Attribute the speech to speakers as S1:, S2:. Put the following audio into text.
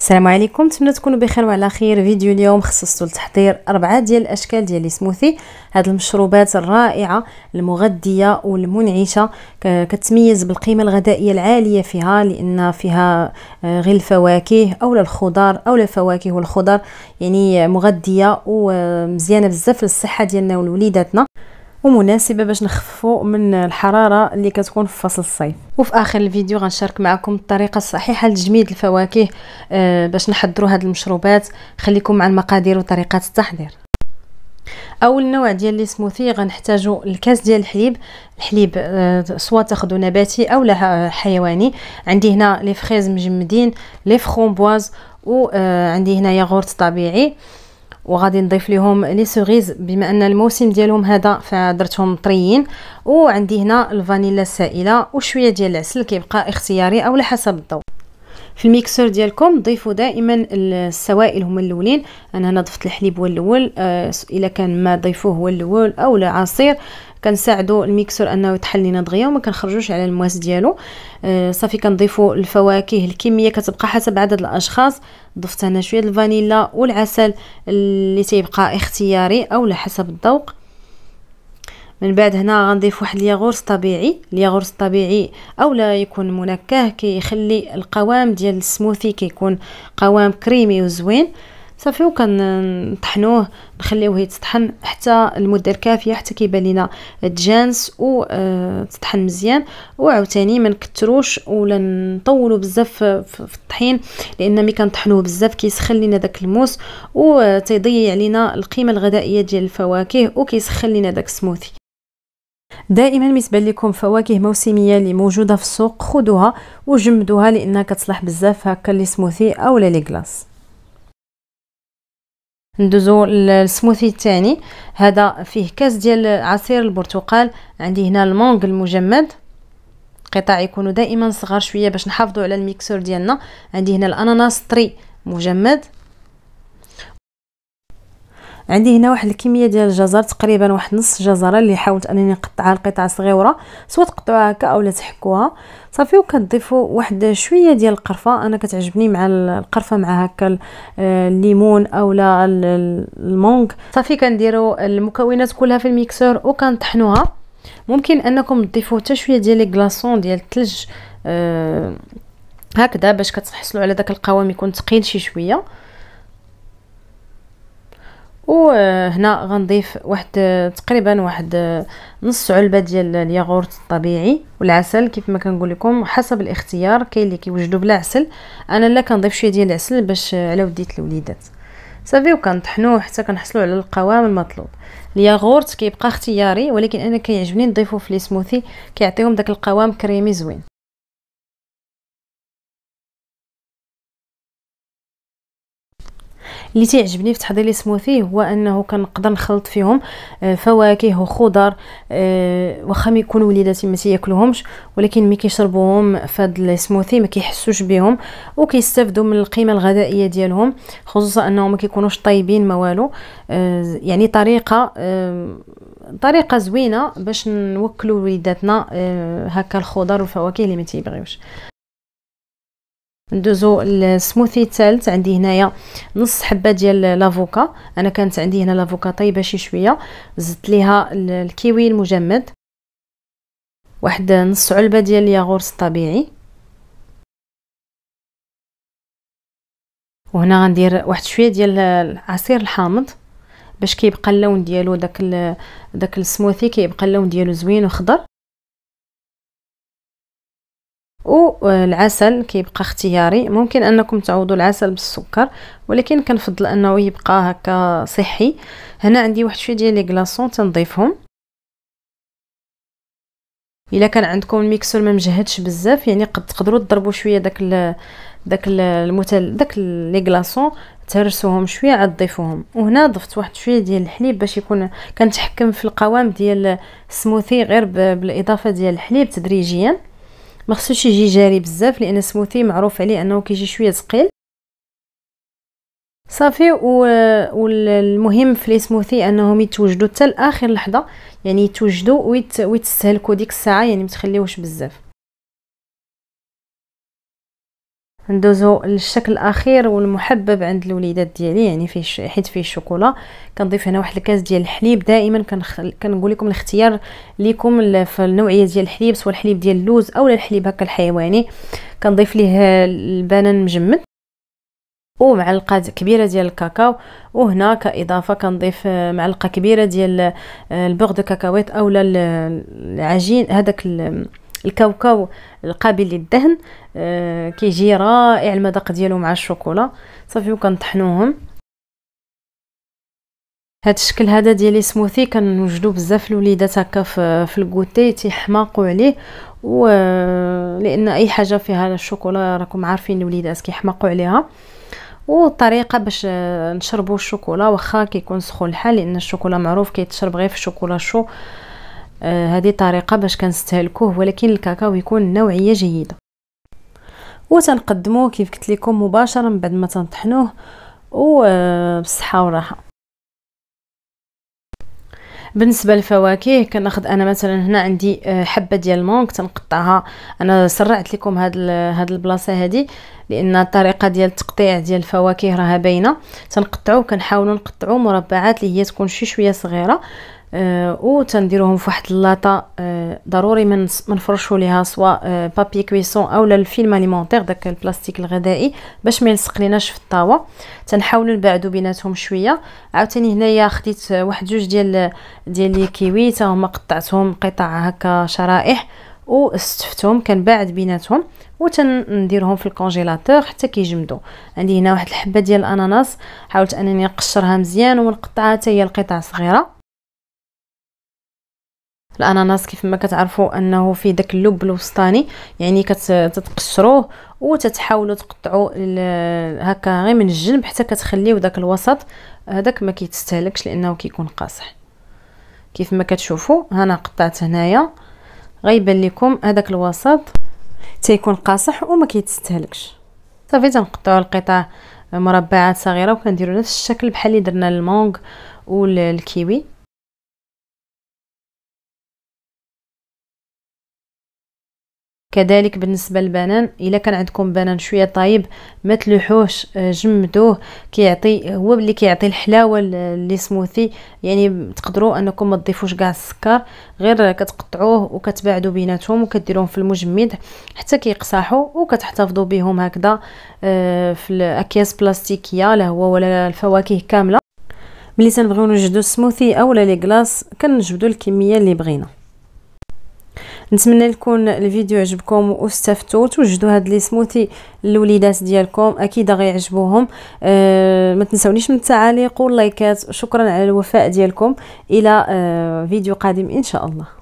S1: السلام عليكم نتمنى تكونوا بخير وعلى خير فيديو اليوم خصصته لتحضير اربعه ديال الاشكال ديال السموثي هاد المشروبات الرائعه المغذيه والمنعشه كتميز بالقيمه الغذائيه العاليه فيها لان فيها آه، غير الفواكه او الخضار او الفواكه والخضر يعني مغذيه ومزيانه بزاف للصحه ديالنا ولوليداتنا ومناسبه باش نخففوا من الحراره اللي كتكون في فصل الصيف وفي اخر الفيديو غنشارك معكم الطريقه الصحيحه لتجميد الفواكه آه، باش نحضروا هاد المشروبات خليكم مع المقادير وطريقات التحضير اول نوع ديال لي سموثي غنحتاجو الكاس ديال الحليب الحليب آه، سواء تاخدو نباتي اولا آه، حيواني عندي هنا لي فريز مجمدين لي فرومبواز وعندي هنا ياغورت طبيعي وغادي نضيف لهم لي سوغيز بما ان الموسم ديالهم هذا فدرتهم طريين وعندي هنا الفانيلا السائله وشويه ديال العسل كيبقى اختياري او على حسب الذوق في الميكسور ديالكم ضيفوا دائما السوائل هما الاولين انا هنا ضفت الحليب هو الاول الا آه، كان ما ضيفوه هو الاول او العصير كنساعدو الميكسور انه يطحن لينا دغيا وما كنخرجوش على المواس ديالو آه صافي كنضيفو الفواكه الكميه كتبقى حسب عدد الاشخاص ضفت هنا شويه الفانيلا والعسل اللي تيبقى اختياري اولا حسب الذوق من بعد هنا غنضيف واحد الياغورت طبيعي الياغورس الطبيعي اولا يكون منكه كيخلي القوام ديال السموثي كيكون قوام كريمي وزوين صافي وكنطحنوه نخليوه يتطحن حتى المده الكافيه حتى كيبان لينا الدجانس و آه، تطحن مزيان وعاوتاني ما نكثروش ولا نطولوا بزاف في الطحين لان ملي كنطحنوه بزاف كيسخن لينا داك الموس آه، تيضيع لينا القيمه الغذائيه ديال الفواكه وكيسخن لينا داك السموثي دائما بالنسبه لكم فواكه موسميه اللي موجوده في السوق خذوها وجمدوها لانها كتصلح بزاف هكا للسموثي اولا لي كلاص ندوزو للسموثي الثاني هذا فيه كاس ديال عصير البرتقال عندي هنا المونغ المجمد قطع يكونوا دائما صغار شويه باش نحافظوا على الميكسور ديالنا عندي هنا الاناناس طري مجمد عندي هنا واحد الكميه ديال الجزر تقريبا واحد نص جزره اللي حاولت انني نقطعها لقطع صغيره سواء تقطعوها هكا اولا تحكوها صافي وكتضيفوا واحد شويه ديال القرفه انا كتعجبني مع القرفه مع هكا آه، الليمون اولا المونغ صافي كنديروا المكونات كلها في الميكسور وكنطحنوها ممكن انكم تضيفوا حتى شويه ديال لي غلاسون ديال الثلج أه هكذا باش كتحصلوا على داك القوام يكون ثقيل شي شويه وهنا غنضيف واحد تقريبا واحد نص علبه ديال الياغورت الطبيعي والعسل كيف ما كنقول لكم حسب الاختيار كاين اللي كيوجدوا بلا عسل انا لا كنضيف شويه ديال العسل باش على وديت الوليدات صافي وكنطحنوه حتى كنحصلوا على القوام المطلوب الياغورت كيبقى اختياري ولكن انا كيعجبني نضيفو في لي سموثي كيعطيهم داك القوام كريمي زوين اللي تيعجبني في تحضير لي سموثي هو انه كنقدر نخلط فيهم آه، فواكه وخضر آه، واخا ما يكونوا وليداتي ما تياكلوهمش ولكن ملي كيشربوهم فهاد السموثي ما كيحسوش بهم وكيستافدوا من القيمه الغذائيه ديالهم خصوصا انهم ما كيكونوش طيبين ما والو آه، يعني طريقه طريقه زوينه باش نوكلوا وليداتنا هكا الخضر والفواكه اللي ما تيبغيوش ندوزو السموثي الثالث عندي هنايا نص حبه ديال لافوكا انا كانت عندي هنا لافوكا طايبه شي شويه زدت ليها الكيوي المجمد واحد نص علبه ديال الياغورت الطبيعي وهنا غندير واحد شويه ديال العصير الحامض باش كيبقى اللون ديالو داك داك السموثي كيبقى اللون ديالو زوين وخضر والعسل آه، كيبقى اختياري ممكن انكم تعوضوا العسل بالسكر ولكن كنفضل انه يبقى هكا صحي هنا عندي واحد شويه ديال لي غلاصون تنضيفهم الا كان عندكم الميكسور ما مجهدش بزاف يعني قد تقدروا تضربوا شويه داك الـ داك المثل داك لي غلاصون تهرسوهم شويه عاد ضيفوهم وهنا ضفت واحد شويه ديال الحليب باش يكون كنتحكم في القوام ديال السموثي غير بالاضافه ديال الحليب تدريجيا ما خصوش يجي جاري بزاف لان السموثي معروف عليه انه كيجي شويه ثقيل صافي والمهم في لي سموثي انهم يتوجدوا حتى لاخر لحظه يعني يتوجدوا ويت... ويتستهلكوا ديك الساعه يعني متخليوش بزاف ندوزو للشكل الاخير والمحبب عند الوليدات ديالي يعني فيه حيت فيه الشوكولا كنضيف هنا واحد الكاس ديال الحليب دائما كنخ... كنقول لكم الاختيار ليكم في النوعيه ديال الحليب سواء الحليب ديال اللوز او الحليب هكا الحيواني كنضيف ليه البنان مجمد ومعلقه كبيره ديال الكاكاو وهنا كاضافه كنضيف معلقه كبيره ديال البغ دو كاكاويت اولا العجين هذاك الكاوكاو القابل للدهن آه كيجي رائع المذاق ديالو مع الشوكولا صافي وكنطحنوهم هاد الشكل هذا ديال السموثي كنوجدو بزاف الوليدات هكا في الكوتي تيحماقوا عليه و لان اي حاجه فيها الشوكولا راكم عارفين الوليدات كيحماقوا عليها وطريقه باش نشربوا الشوكولا واخا كيكون سخون الحال لان الشوكولا معروف كيتشرب غير في الشوكولا شو آه، هذه طريقه باش كنستهلكوه ولكن الكاكاو يكون نوعيه جيده وتنقدموه كيف قلت لكم مباشره من بعد ما تنطحنوه وبالصحه آه، والراحه بالنسبه للفواكه كناخذ انا مثلا هنا عندي آه، حبه ديال المونك تنقطعها انا سرعت لكم هاد هاد البلاصه هادي لان الطريقه ديال التقطيع ديال الفواكه راها باينه تنقطعو كنحاولوا نقطعو مربعات اللي هي تكون شي شويه صغيره آه، تنديروهم في واحد اللاطه آه ضروري من نفرشوا ليها سواء آه بابي كويسون اولا الفيلم اليمونتير داك البلاستيك الغذائي باش ما يلصق ليناش في الطاوه تنحاولوا نبعدوا بيناتهم شويه عاوتاني هنايا خديت واحد جوج ديال ديال لي كيوي تا هما قطعتهم قطع هكا شرائح واستفتهم كنبعد بيناتهم وتنديرهم في الكونجيلاتور حتى كيجمدوا عندي هنا واحد الحبه ديال الاناناس حاولت انني نقشرها مزيان ونقطعها حتى هي لقطع صغيره الاناناس كيف ما كتعرفوا انه في داك اللب الوسطاني يعني كتقشروه وتتحاولوا تقطعوا هكا غير من الجنب حتى كتخليو داك الوسط هذاك ما كيتستهلكش لانه كيكون قاصح كيف ما كتشوفوا انا قطعت هنايا غيبان لكم هذاك الوسط تيكون قاصح وما كيتستهلكش صافي تنقطعوا القطع مربعات صغيره وكنديروا نفس الشكل بحال اللي درنا للمونغ والكيوي كذلك بالنسبه للبنان الا كان عندكم بنان شويه طايب ما تلوحوش آه، جمدوه كيعطي هو اللي كيعطي الحلاوه لي سموثي يعني تقدروا انكم ما تضيفوش كاع السكر غير كتقطعوه وكتباعدوا بيناتهم وكديروهم في المجمد حتى كيقصاحوا وكتحتفظوا بهم هكذا آه، في الاكياس بلاستيكيه لا هو ولا الفواكه كامله ملي تنبغيو نوجدو السموثي اولا لي كلاص كنجبدو الكميه اللي بغينا نتمنى يكون الفيديو عجبكم واستفدتوا توجدوا هاد لي سموثي للوليدات ديالكم اكيد غيعجبوهم أه ما تنسونيش من التعاليق واللايكات شكرا على الوفاء ديالكم الى أه فيديو قادم ان شاء الله